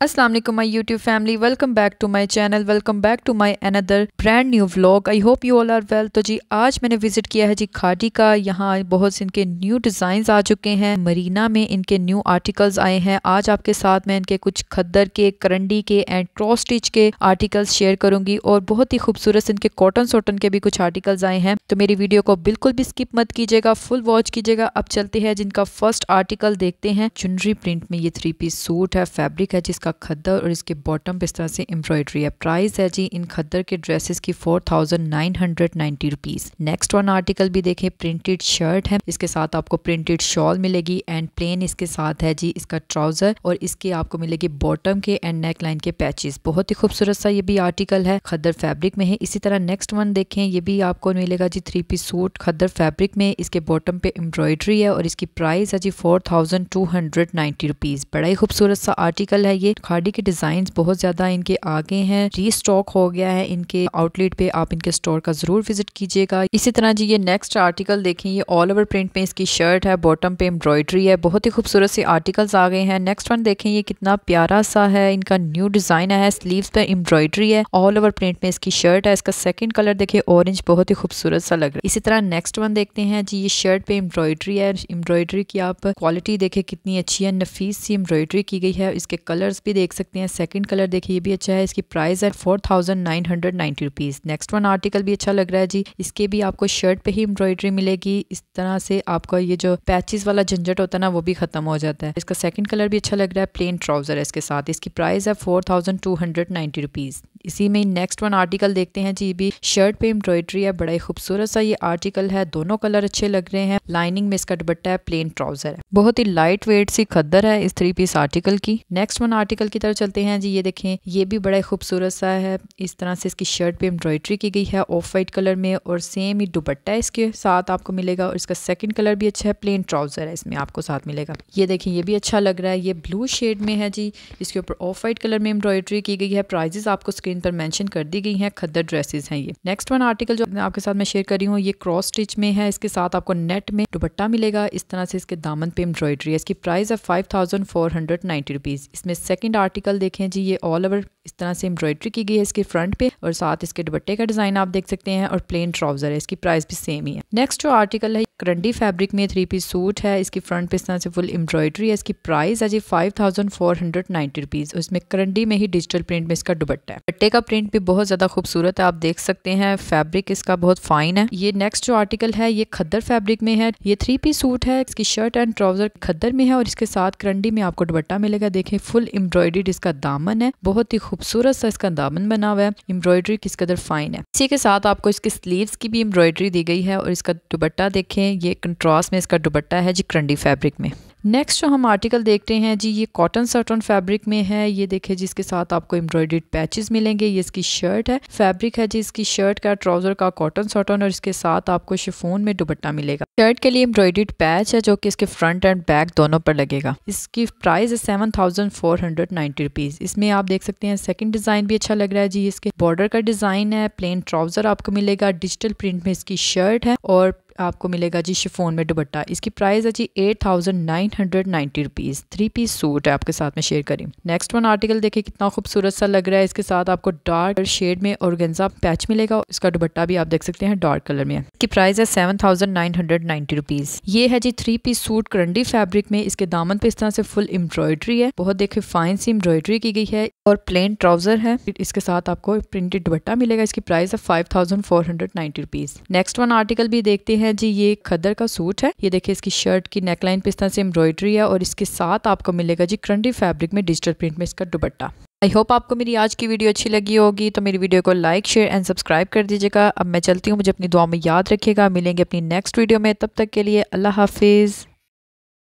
Aslam my YouTube family welcome back to my channel welcome back to my another brand new vlog I hope you all are well तो जी आज मैंने visit किया है जी खाडी का यहाँ बहुत से इनके न्यू डिज़ाइंस आ चुके हैं मरीना में इनके न्यू आर्टिकल्स आए हैं आज आपके साथ मैं इनके कुछ खद्दर के करंडी के एंड क्रॉस स्टिच के आर्टिकल्स शेयर करूंगी और बहुत ही खूबसूरत इनके कॉटन सॉटन के भी कुछ आर्टिकल्स आए हैं तो मेरी वीडियो को बिल्कुल भी स्किप मत कीजिएगा फुल वॉच कीजिएगा अब चलते हैं जिनका फर्स्ट आर्टिकल देखते हैं चुनरी प्रिंट में ये थ्री पीस सूट है फैब्रिक है जिसका इसका खद्दर और इसके बॉटम पे इस तरह से एम्ब्रॉयडरी है प्राइस है जी इन खद्दर के ड्रेसेस की four thousand nine hundred ninety rupees next one article भी देखें प्रिंटेड शर्ट है इसके साथ आपको प्रिंटेड शॉल मिलेगी एंड प्लेन इसके साथ है जी इसका ट्राउजर और इसके आपको मिलेगी बॉटम के एंड नेक लाइन के पैचेस बहुत ही खूबसूरत सा ये भी आर्टिकल है खद्दर फैब्रिक में है इसी तरह नेक्स्ट वन देखें ये भी आपको मिलेगा जी three piece suit khaddar fabric में इसके बॉटम पे एम्ब्रॉयडरी है और इसकी प्राइस है जी four thousand two hundred ninety rupees बड़ा ही खूबसूरत सा आर्टिकल है ये खाड़ी के डिज़ाइन बहुत ज़्यादा इनके आगे हैं री स्टॉक हो गया है इनके आउटलेट पे आप इनके स्टोर का ज़रूर विजिट कीजिएगा इसी तरह जी ये नेक्स्ट आर्टिकल देखें ये ऑल ओवर प्रिंट में इसकी शर्ट है बॉटम पे एम्ब्रॉयडरी है बहुत ही खूबसूरत से आर्टिकल्स आ गए हैं नेक्स्ट वन देखें ये कितना प्यारा सा है इनका न्यू डिज़ाइन है स्लीव पे एम्ब्रॉयडरी है ऑल ओवर प्रिंट में इसकी शर्ट है इसका सेकेंड कलर देखे ऑरेंज बहुत ही खूबसूरत सा लग रहा है इसी तरह नेक्स्ट वन देखते हैं जी ये शर्ट पे एम्ब्रॉयडरी है एम्ब्रॉयडरी की आप क्वालिटी देखे कितनी अच्छी है नफीस सी एम्ब्रॉयडरी की गई है इसके कलर्स भी देख सकते हैं सेकंड कलर देखिए ये भी अच्छा है इसकी प्राइस है four thousand nine hundred ninety rupees next one article भी अच्छा लग रहा है जी इसके भी आपको शर्ट पे ही एम्ब्रॉयडरी मिलेगी इस तरह से आपका ये जो पैचेस वाला झंझट होता है ना वो भी खत्म हो जाता है इसका सेकंड कलर भी अच्छा लग रहा है प्लेन ट्राउजर है इसके साथ इसकी प्राइस है four thousand two hundred ninety rupees इसी में नेक्स्ट वन आर्टिकल देखते हैं जी भी शर्ट पे एम्ब्रॉयडरी है बड़ा ही खूबसूरत सा ये आर्टिकल है दोनों कलर अच्छे लग रहे हैं लाइनिंग में इसका दुपट्टा है प्लेन ट्राउजर है बहुत ही लाइट वेट सी खद्दर है इस थ्री पीस आर्टिकल की नेक्स्ट वन आर्टिकल आर्टिकल की तरफ चलते हैं जी ये देखें ये भी बड़ा खूबसूरत सा है इस तरह से इसकी शर्ट पे एम्ब्रॉयडरी की गई है ऑफ वाइट कलर में और सेम ही दुपट्टा इसके साथ आपको मिलेगा और इसका सेकंड कलर भी अच्छा है प्लेन ट्राउज़र है इसमें आपको साथ मिलेगा ये देखें ये भी अच्छा लग रहा है ये ब्लू शेड में है जी इसके ऊपर ऑफ वाइट कलर में एम्ब्रॉयडरी की गई है प्राइजेस आपको स्क्रीन पर मैंशन कर दी गई है खद्दर ड्रेसेज हैं ये नेक्स्ट वन आर्टिकल जो आपके साथ मैं शेयर करी हूँ ये क्रॉस स्टिच में है इसके साथ आपको नेट में दुपट्टा मिलेगा इस तरह से इसके दामन पे एम्ब्रॉयडरी है इसकी प्राइस है five thousand four hundred ninety rupees इसमें सेकंड सेकंड आर्टिकल देखें जी ये ऑल ओवर इस तरह से एम्ब्रॉयडरी की गई है इसके फ्रंट पे और साथ इसके दुपट्टे का डिज़ाइन आप देख सकते हैं और प्लेन ट्राउजर है इसकी प्राइस भी सेम ही है नेक्स्ट जो आर्टिकल है करंडी फैब्रिक में थ्री पीस सूट है इसकी फ्रंट पे इस तरह से फुल एम्ब्रॉयडरी है इसकी प्राइस है जी five thousand four hundred rupees इसमें करंडी में ही डिजिटल प्रिंट में इसका दुपट्टा है दुपट्टे का प्रिंट भी बहुत ज़्यादा खूबसूरत है आप देख सकते हैं फैब्रिक इसका बहुत फाइन है ये नेक्स्ट जो आर्टिकल है ये खद्दर फैब्रिक में है ये थ्री पीस सूट है इसकी शर्ट एंड ट्राउजर खद्दर में है और इसके साथ करंडी में आपको दुपट्टा मिलेगा देखें फुल एम्ब्रॉय एम्ब्रॉयडरीड इसका दामन है बहुत ही खूबसूरत सा इसका दामन बना हुआ है एम्ब्रॉयडरी किस कदर फाइन है इसी के साथ आपको इसके स्लीव्स की भी एम्ब्रॉयडरी दी गई है और इसका दुबट्टा देखें ये कंट्रास में इसका दुबट्टा है जी करंडी फैब्रिक में नेक्स्ट जो हम आर्टिकल देखते हैं जी ये कॉटन ऑन फैब्रिक में है ये देखिए जिसके साथ आपको एम्ब्रॉयडेड पैचेस मिलेंगे ये इसकी शर्ट है फैब्रिक है जी इसकी शर्ट का ट्राउजर का कॉटन ऑन और इसके साथ आपको शिफोन में दुबट्टा मिलेगा शर्ट के लिए एम्ब्रॉयडेड पैच है जो कि इसके फ्रंट एंड बैक दोनों पर लगेगा इसकी प्राइस है seven thousand four hundred rupees इसमें आप देख सकते हैं सेकंड डिज़ाइन भी अच्छा लग रहा है जी इसके बॉर्डर का डिज़ाइन है प्लेन ट्राउजर आपको मिलेगा डिजिटल प्रिंट में इसकी शर्ट है और आपको मिलेगा जी शिफोन में दुबट्टा इसकी प्राइस है जी eight thousand nine hundred ninety rupees three piece suit है आपके साथ में शेयर करी नेक्स्ट वन आर्टिकल देखिए कितना खूबसूरत सा लग रहा है इसके साथ आपको डार्क शेड में और गेंजा पैच मिलेगा इसका दुबट्टा भी आप देख सकते हैं डार्क कलर में इसकी प्राइस है seven thousand nine hundred ninety rupees ये है जी three piece suit karandi fabric में इसके दामन पे इस तरह से फुल एम्ब्रॉयडरी है बहुत देखिए फाइन सी एम्ब्रॉयडरी की गई है और प्लेन ट्राउजर है इसके साथ आपको प्रिंटेड दुबट्टा मिलेगा इसकी प्राइस है five thousand four hundred ninety rupees next one article भी देखते हैं है जी ये खदर का सूट है ये देखिए इसकी शर्ट की नेकलाइन पे इस तरह से एम्ब्रॉयडरी है और इसके साथ आपको मिलेगा जी क्रंडी फैब्रिक में डिजिटल प्रिंट में इसका दुबट्टा आई होप आपको मेरी आज की वीडियो अच्छी लगी होगी तो मेरी वीडियो को लाइक शेयर एंड सब्सक्राइब कर दीजिएगा अब मैं चलती हूँ मुझे अपनी दुआ में याद रखिएगा मिलेंगे अपनी नेक्स्ट वीडियो में तब तक के लिए अल्लाह हाफिज़